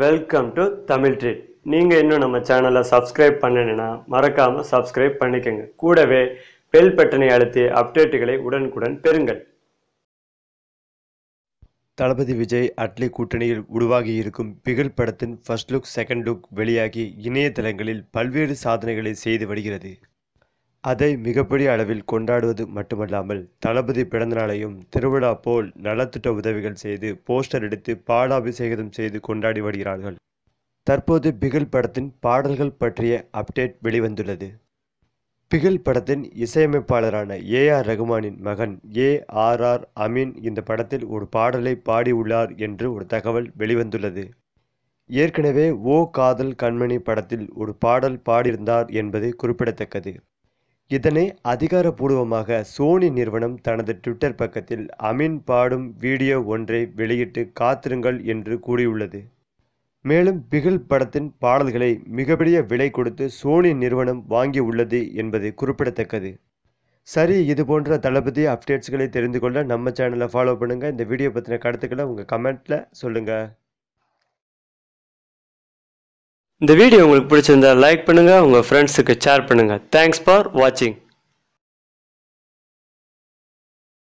welcome to Tamil treat நீங்கள் இன்னும் நம்ம சேனலை சப்ஸ்கிரைப் பண்ணணுன்னா மறக்காமல் சப்ஸ்கிரைப் பண்ணிக்கோங்க கூடவே பெல் பட்டனை அழுத்தி அப்டேட்டுகளை உடனுக்குடன் பெறுங்கள் தளபதி விஜய் அட்லி கூட்டணியில் உருவாகி இருக்கும் பிகில் படத்தின் ஃபர்ஸ்ட் லுக் செகண்ட் லுக் வெளியாகி இணையதளங்களில் பல்வேறு சாதனைகளை செய்து வருகிறது அதை மிகப்பெரிய அளவில் கொண்டாடுவது மட்டுமல்லாமல் தளபதி பிறந்தநாளையும் திருவிழா போல் நலத்திட்ட உதவிகள் செய்து போஸ்டர் எடுத்து பாடாபிஷேகம் செய்து கொண்டாடி வருகிறார்கள் தற்போது பிகில் படத்தின் பாடல்கள் பற்றிய அப்டேட் வெளிவந்துள்ளது பிகில் படத்தின் இசையமைப்பாளரான ஏ ஆர் ரகுமானின் மகன் ஏ ஆர் ஆர் அமீன் இந்த படத்தில் ஒரு பாடலை பாடியுள்ளார் என்று ஒரு தகவல் வெளிவந்துள்ளது ஏற்கனவே ஓ காதல் கண்மணி படத்தில் ஒரு பாடல் பாடியிருந்தார் என்பது குறிப்பிடத்தக்கது இதனை அதிகாரப்பூர்வமாக சோனி நிறுவனம் தனது ட்விட்டர் பக்கத்தில் அமீன் பாடும் வீடியோ ஒன்றை வெளியிட்டு காத்திருங்கள் என்று கூறியுள்ளது மேலும் பிகில் படத்தின் பாடல்களை மிகப்பெரிய விலை கொடுத்து சோனி நிறுவனம் வாங்கி உள்ளது என்பது குறிப்பிடத்தக்கது சரி இது போன்ற தளபதி அப்டேட்ஸ்களை தெரிந்து கொள்ள நம்ம சேனலை ஃபாலோ பண்ணுங்கள் இந்த வீடியோ பற்றின கருத்துக்களை உங்கள் கமெண்ட்டில் சொல்லுங்கள் இந்த வீடியோ உங்களுக்கு பிடிச்சிருந்தா லைக் பண்ணுங்கள் உங்கள் ஃப்ரெண்ட்ஸுக்கு ஷேர் பண்ணுங்கள் தேங்க்ஸ் ஃபார் வாட்சிங்